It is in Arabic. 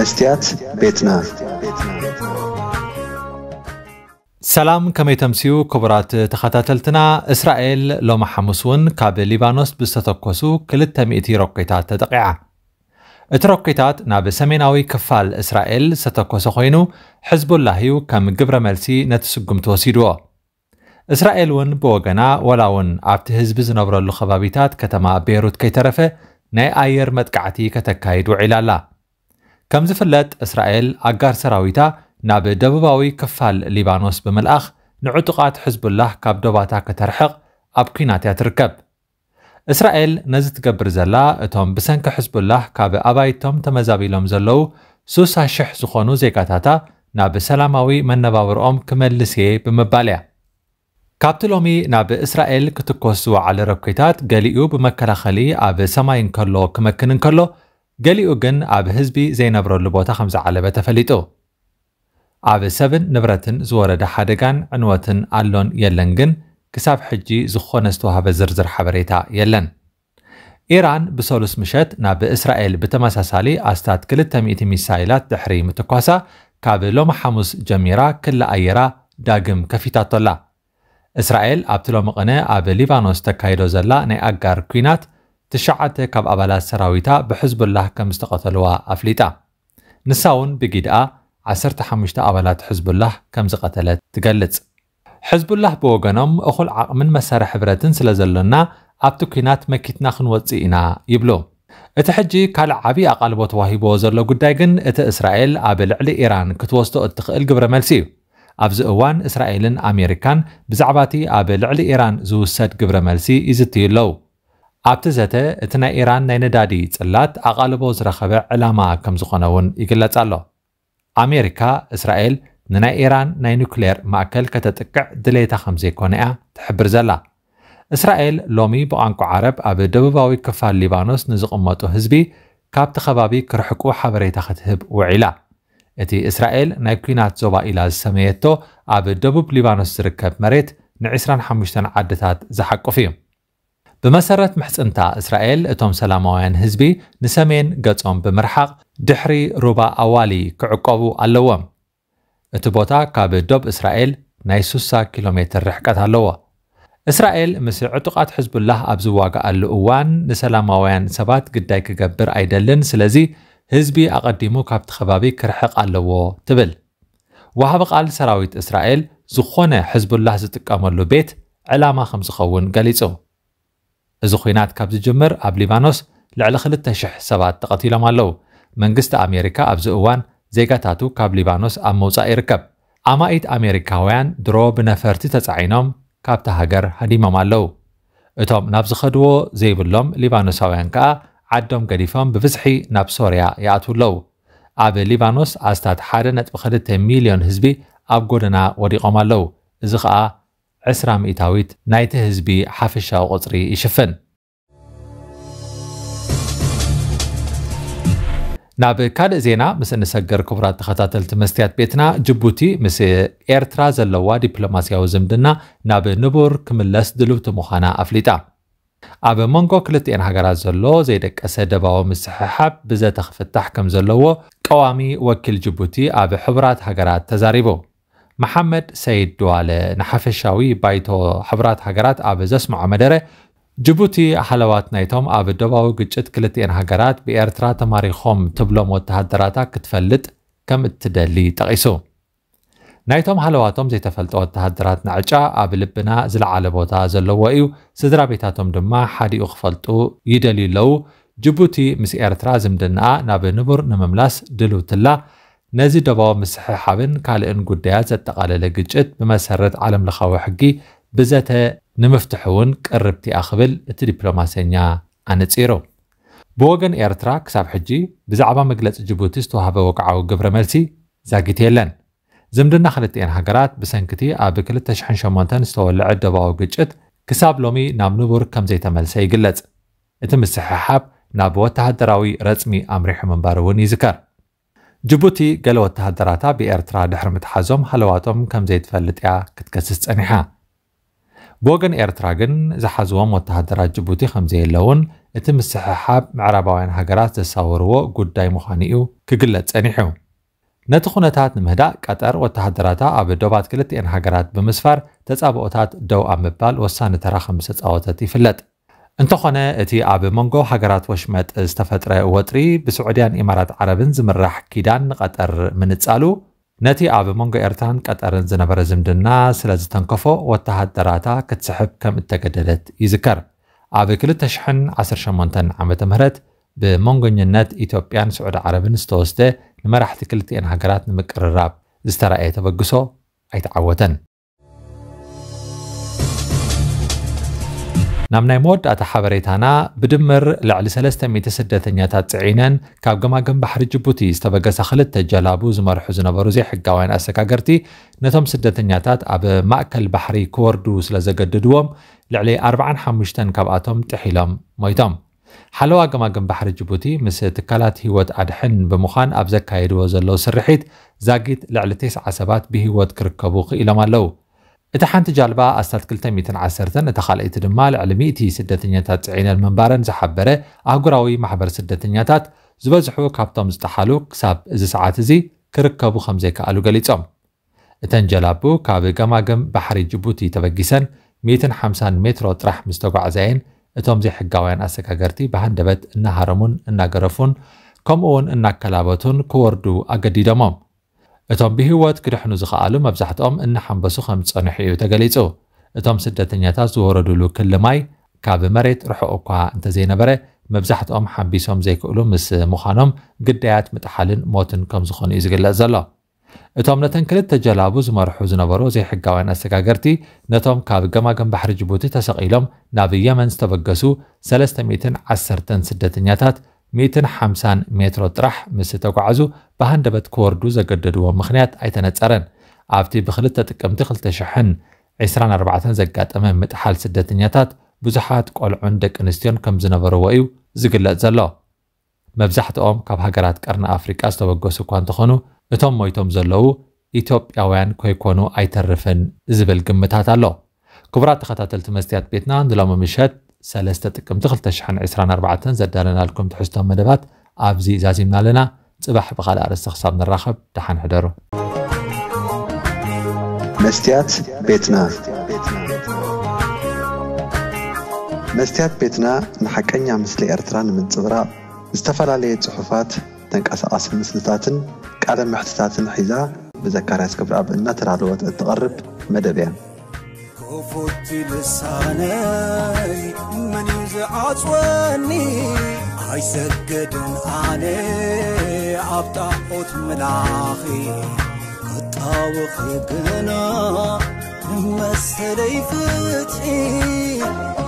መስትያት ቤትና ሰላም ከመይ ተምሲኡ ክቡራት ተኸታተልትና እስራኤል ሎሚ ሓሙስ እውን ካብ ሊባኖስ ብዝተተኮሱ 200 ሮኬታት ተጠቂዓ እቲ ሮኬታት ናብ ሰሜናዊ ክፋል እስራኤል ዝተተኮሰ ኮይኑ ሕዝቡላሂዩ ከም ግብረ መልሲ ነቲ ስጉምቲ ወሲድዎ እስራኤል እውን ብወገና ወላ እውን ኣብቲ ህዝቢ ዝነብረሉ ከባቢታት ከተማ ቤይሩት ከይተረፈ ናይ ኣየር መጥቃዕቲ ከተካይድ ውዒላ ኣላ ከም ዝፍለጥ እስራኤል ኣጋር ሰራዊታ ናብ ደቡባዊ ክፋል ሊባኖስ ብምልኣኽ ንዕጡቓት ሕዝቡላህ ካብ ዶባታ ከተርሕቕ ኣብ ኩናት እያ ትርከብ እስራኤል ነዚ ትገብር ዘላ እቶም ብሰንኪ ሕዝቡላህ ካብ ኣባይቶም ተመዛቢሎም ዘለዉ ሽሕ ዝኾኑ ዜጋታታ ናብ ሰላማዊ መነባብሮኦም ክመልስ እየ ብምባል እያ ካብቲ ሎሚ ናብ እስራኤል ክትኮስ ዝወዓለ ረኩታት ገሊኡ ብመከላኸሊ ኣብ ሰማይ እንከሎ ክመክን እንከሎ ገሊኡ ግን ኣብ ህዝቢ ዘይነብረሉ ቦታ ከም ዝዓለበ ተፈሊጡ ኣብ ሰብን ንብረትን ዝወረደ ሓደጋን ዕንወትን ኣሎን የለን ግን ክሳብ ሕጂ ዝኾነ ዝተዋሃበ ዝርዝር ሓበሬታ የለን ኢራን ብሰሉስ ምሸት ናብ እስራኤል ብተመሳሳሊ ኣስታት 200 ሚሳይላት ድሕሪ ምትኳሳ ካብ ሎሚ ሓሙስ ጀሚራ ክላ ኣየራ ዳግም ከፊታቶላ እስራኤል ኣብቲ ሎሚ ቕነ ኣብ ሊባኖስ ተካይዶ ዘላ ናይ ኣጋር ኩናት تشعته كاب أبلا سراويتا بحزب الله كمستقتلوا أفليتا نساون بجد عسر تحمشتا أبلات حزب الله كم زقتلت تقلت حزب الله بوغنم أخل عقم مسار حبرتن سلزلنا أبتو كينات مكتنا خنوطينا يبلو اتحجي كال عبي أقل بوتواهيب وزر لو قدقن ات إسرائيل أبلع لإيران كتوستو التقل قبر ملسي أبز أوان إسرائيل أمريكان بزعباتي أبلع زو ساد قبر ملسي إزتيلو عبت زده اتنا ایران نین دادی تلات عقل باز رخبه علما کم زخنون ایگلت الله. آمریکا اسرائیل نن ایران نین نوکلر مأکل کتتکع دلیت خمزی کنه تحبر زلا. اسرائیل لومی با انکو عرب اب دوبوی کفال لیبانوس نزقماتو حزبی کابت خبابی کرحکو حبری تختهب وعلا. اتی اسرائیل نکینات زوا ایلاز سمیتو اب دوب لیبانوس رکب مرت نعسران حمشتن عدتات زحق فیم. ብመሰረት ምሕፅንታ እስራኤል እቶም ሰላማውያን ህዝቢ ንሰሜን ገጾም ብምርሓቕ ድሕሪ ሩባ ኣዋሊ ክዕቀቡ ኣለዎም እቲ ቦታ ካብ ዶብ እስራኤል ናይ 60 ኪሎ ሜትር ርሕቀት ኣለዎ እስራኤል ምስ ዕጡቓት ሕዝቡላህ ኣብ ዝዋጋኣሉ እዋን ንሰላማውያን ሰባት ግዳይ ክገብር ኣይደልን ስለዚ ህዝቢ ኣቐዲሙ ካብቲ ከባቢ ክርሕቕ ኣለዎ ትብል ወሃቢ ቓል ሰራዊት እስራኤል ዝኾነ ሕዝቡላህ ዝጥቀመሉ ቤት ዕላማ ከም ዝኸውን ገሊጹ እዚ ኩናት ካብ ዝጅምር ኣብ ሊባኖስ ልዕሊ 2,000 ሰባት ተቐቲሎም ኣለዉ መንግስቲ ኣሜሪካ ኣብዚ እዋን ዜጋታቱ ካብ ሊባኖስ ኣብ ምውፃእ ይርከብ ኣማኢት ኣሜሪካውያን ድሮ ብነፈርቲ ተጻዒኖም ካብቲ ሃገር ሃዲሞም ኣለዉ እቶም ናብ ዝኸድዎ ዘይብሎም ሊባኖሳውያን ከዓ ዓዶም ገዲፎም ብብዝሒ ናብ ሶርያ ይኣትዉ ኣለዉ ኣብ ሊባኖስ ኣስታት 1.2 ሚልዮን ህዝቢ ኣብ ጎደና ወዲቖም ኣለዉ እዚ ከዓ 20 ሚእታዊት ናይቲ ህዝቢ ሓፈሻዊ ቁፅሪ ይሽፍን ናብ ካልእ ዜና ምስ እንሰገር ክቡራት ተኸታተልቲ መስትያት ቤትና ጅቡቲ ምስ ኤርትራ ዘለዋ ዲፕሎማስያዊ ዝምድና ናብ ንቡር ክምለስ ድልውቲ ምዃና ኣፍሊጣ ኣብ መንጎ ክልቲኤን ሃገራት ዘሎ ዘይደቀሰ ደባዊ ምስሕሓብ ብዘተ ክፍታሕ ከም ዘለዎ ቀዋሚ ወኪል ጅቡቲ ኣብ ሕቡራት ሃገራት ተዛሪቡ محمد سيد دوالة نحفشاوي بايتو حبرات هجرات أب زسمع مدرة جبوتي حلوات نايتهم أب الدباو قجت إن هجرات بإرترا تماريخهم تبلو متحدراتا كتفلت كم التدلي تقيسو تفلت ሃለዋቶም ዘይተፈልጠ ወተሃደራት ንዕጫ ኣብ ልብና ዝለዓለ ቦታ ዘለዎ سدرا ስድራ ቤታቶም حادي أخفلتو يدلي لو جبوتي ጅቡቲ ምስ ኤርትራ نابي نبر نمملاس دلو تلا نزی دباو مسح حبن قال إن قديات زد لجت گچت عالم لخواه حقي بزته نمفتحون قربتي آخبل ات دیپلماسینیا عنت بوغن بوجن ایرتراک حجي بزعبا مجلس جبوتیس تو هوا وقعو جبر مرسی زاجتیلن. زمدن نخلت این حجرات بسنکتی آبکل تشحن شمانتن استول عد دباو گچت كساب لومي نام نبور کم زیت ملسی جلت. ات مسح نابو تهدراوي رسمي أمريح آمریح منبارونی ذکر. ጅቡቲ ገለ ወተሃደራታ ብኤርትራ ድሕሪ ምትሓዞም ሃለዋቶም ከም ዘይትፈልጥ እያ ክትከስስ ጸኒሓ ብወገን ኤርትራ ግን ዝሓዝዎም ወተሃደራት ጅቡቲ ከምዘየለውን እቲ ምስሕሓብ ምዕራባውያን ሃገራት ዘሳወርዎ ጉዳይ ምዃኑ እዩ ክግለጽ ጸኒሑ ነቲ ኩነታት ንምህዳእ ቀጠር ወተሃደራታ ኣብ ዶባት ክልትኤን ሃገራት ብምስፋር ተጻብኦታት ደው ኣብ ምባል ወሳኒ ተራ ከም ዝተጻወተት ይፍለጥ እንተኾነ እቲ ኣብ መንጎ ሃገራት ወሽመጥ ዝተፈጥረ ወጥሪ ብስዑድያን ኢማራት ዓረብን ዝምራሕ ኪዳን ንቐጠር ምንጻሉ ነቲ ኣብ መንጎ ኤርትራን ቀጠርን ዝነበረ ዝምድና ስለ ዝተንከፎ ወተሃደራታ ክትስሕብ ከም እተገደደት ይዝከር ኣብ 218 ዓ ም ብመንጎኝነት ኢትዮጵያን ስዑድ ዓረብን ዝተወስደ ንመራሕቲ ክልቲአን ሃገራት ንምቅርራብ ዝተረኣየ ተበግሶ ኣይተዓወተን نام ناي مود أتحبريتانا بدمر لعل سلسة ميتة سدتنياتات عينان كاب جما جنب بحر جبوتي استبقى خلت تجلابو زمر حزن بروزي حقاوين أسكاقرتي نتم سدتنياتات أب مأكل بحري كوردو سلزقددوهم لعلي 45 كاباتهم تحيلهم ميتم حلوا جما جنب بحر جبوتي مس تكالات هيوت أدحن بمخان أبزك كايدو زلو سرحيت زاقيت لعل تسع عصبات بهيوت كركبوخ إلى እቲ ሓንቲ ጃልባ ኣስታት 210 እታ ካልአይቲ ድማ ልዕሊ 100 ስደተኛታት ፅዒነን ምንባረን ዝሓበረ ኣህጉራዊ ማሕበር ስደተኛታት ዝበዝሑ ካብቶም ዝጠሓሉ ክሳብ እዚ ሰዓት እዚ ክርከቡ ከም ዘይከኣሉ ገሊፆም እተን ጀላቡ ካብ ገማግም ባሕሪ ጅቡቲ ተበጊሰን 150 ሜትሮ ጥራሕ ምስ ተጓዕዘየን እቶም ዘይሕጋውያን ኣሰጋገርቲ ባህንደበት እናሃረሙን እናገረፉን ከምኡ እውን እናከላበቱን ክወርዱ ኣገዲዶሞም እቶም ብህይወት ክድሕኑ ዝኽኣሉ መብዛሕትኦም እናሓንበሱ ከም ዝፀንሑ እዩ ተገሊጹ እቶም ስደተኛታት ዝወረድሉ ክልማይ ካብ መሬት ርሑቕ እኳ እንተዘይነበረ መብዛሕትኦም ሓንቢሶም ዘይክእሉ ምስ ምዃኖም ግዳያት ምጥሓልን ሞትን ከም ዝኾኑ እዩ ዝግለጽ ዘሎ እቶም ነተን ክልተ ጀላቡ ዝመርሑ ዝነበሩ ዘይሕጋውያን ኣሰጋገርቲ ነቶም ካብ ገማገም ባሕሪ ጅቡቲ ተሰቒሎም ናብ የመን ዝተበገሱ 310 ስደተኛታት 150 ሜትሮ ጥራሕ ምስ ተጓዓዙ ብሃንደበት ክወርዱ ዘገደድዎ ምኽንያት ኣይተነፀረን ኣብቲ ብክልተ ጥቅምቲ 224 ዘጋጠመ ምጥሓል ስደተኛታት ብዙሓት ቆልዑን ደቂ ኣንስትዮን ከም ዝነበርዎ እዩ ዝግለጽ ዘሎ መብዛሕትኦም ካብ ሃገራት ቀርኒ ኣፍሪቃ ዝተበገሱ እኳ እንተኾኑ እቶም ሞይቶም ዘለዉ ኢትዮጵያውያን ከይኮኑ ኣይተርፍን ዝብል ግምታት ኣሎ ክቡራት ተኸታተልቲ መስትያት ቤትና ንሎሚ ምሸት سلسته تقم دخل تشحن عسران أربعة تنزل دارنا لكم تحستهم مدبات أبزي زازي من لنا تبح بغال أرس تخصاب من الرخب تحن حدرو مستيات بيتنا مستيات بيتنا نحكينا مثل إرتران من صغراء استفال علي صحفات تنكاس أصل مثلتاتن كعدم محتتاتن حيزا بذكر اسكبر أب النتر على الوقت التغرب مدبين فت لሳነይ መን ዝዓፅወኒ ኣይሰገድን ኣነ ኣብ ጣዖት መላኺ ክጣወኺ ግና መሰለይ ፍትሒ